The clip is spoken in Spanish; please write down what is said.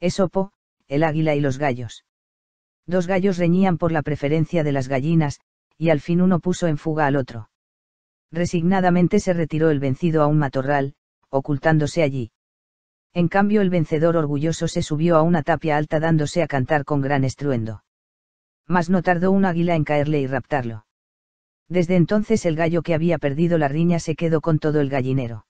Esopo, el águila y los gallos. Dos gallos reñían por la preferencia de las gallinas, y al fin uno puso en fuga al otro. Resignadamente se retiró el vencido a un matorral, ocultándose allí. En cambio el vencedor orgulloso se subió a una tapia alta dándose a cantar con gran estruendo. Mas no tardó un águila en caerle y raptarlo. Desde entonces el gallo que había perdido la riña se quedó con todo el gallinero.